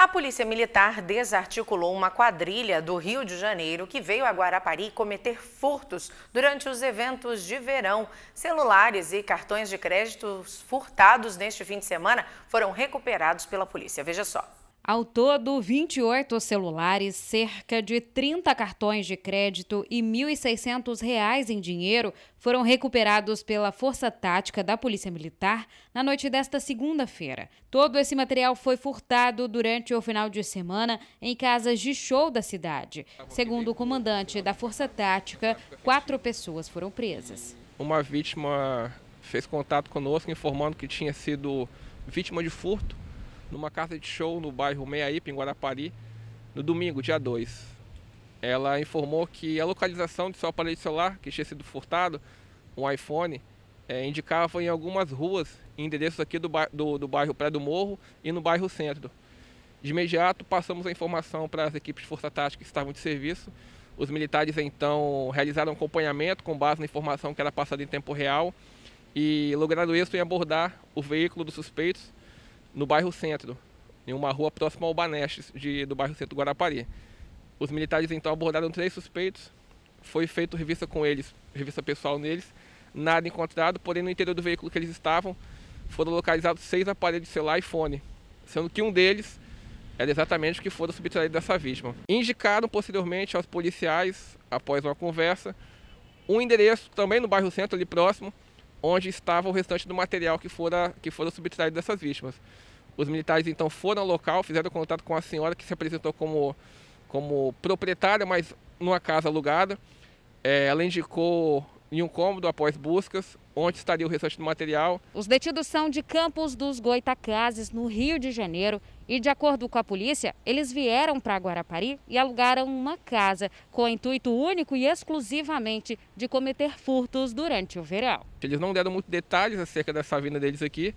A Polícia Militar desarticulou uma quadrilha do Rio de Janeiro que veio a Guarapari cometer furtos durante os eventos de verão. Celulares e cartões de crédito furtados neste fim de semana foram recuperados pela polícia. Veja só. Ao todo, 28 celulares, cerca de 30 cartões de crédito e R$ 1.600 em dinheiro foram recuperados pela Força Tática da Polícia Militar na noite desta segunda-feira. Todo esse material foi furtado durante o final de semana em casas de show da cidade. Segundo o comandante da Força Tática, quatro pessoas foram presas. Uma vítima fez contato conosco informando que tinha sido vítima de furto numa casa de show no bairro Meiaípe, em Guarapari, no domingo, dia 2. Ela informou que a localização de seu aparelho celular, que tinha sido furtado, um iPhone, é, indicava em algumas ruas, em endereços aqui do, do, do bairro Pré do Morro e no bairro Centro. De imediato, passamos a informação para as equipes de força tática que estavam de serviço. Os militares, então, realizaram acompanhamento com base na informação que era passada em tempo real e lograram isso em abordar o veículo dos suspeitos, no bairro Centro, em uma rua próxima ao Banestes, de, do bairro Centro Guarapari. Os militares então abordaram três suspeitos, foi feito revista com eles, revista pessoal neles, nada encontrado, porém no interior do veículo que eles estavam foram localizados seis aparelhos de celular e fone, sendo que um deles era exatamente o que fora subtraído dessa vítima. Indicaram posteriormente aos policiais, após uma conversa, um endereço também no bairro Centro, ali próximo, onde estava o restante do material que fora, que fora subtraído dessas vítimas. Os militares então foram ao local, fizeram contato com a senhora que se apresentou como, como proprietária, mas numa casa alugada. É, ela indicou em um cômodo após buscas, onde estaria o restante do material. Os detidos são de Campos dos Goitacazes, no Rio de Janeiro, e de acordo com a polícia, eles vieram para Guarapari e alugaram uma casa com o intuito único e exclusivamente de cometer furtos durante o verão. Eles não deram muitos detalhes acerca dessa vinda deles aqui,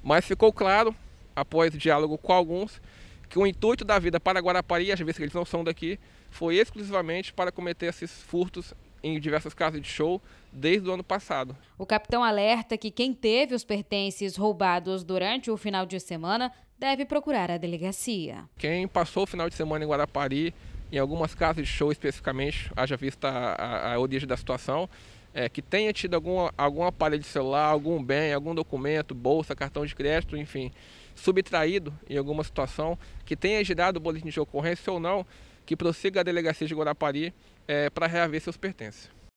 mas ficou claro, após diálogo com alguns, que o intuito da vida para Guarapari, às vezes que eles não são daqui, foi exclusivamente para cometer esses furtos em diversas casas de show desde o ano passado. O capitão alerta que quem teve os pertences roubados durante o final de semana deve procurar a delegacia. Quem passou o final de semana em Guarapari, em algumas casas de show especificamente, haja vista a, a, origem da situação, é, que tenha tido algum, algum aparelho de celular, algum bem, algum documento, bolsa, cartão de crédito, enfim, subtraído em alguma situação, que tenha gerado o boletim de ocorrência ou não, que prossiga à delegacia de Guarapari é, eh, para reaver seus pertences.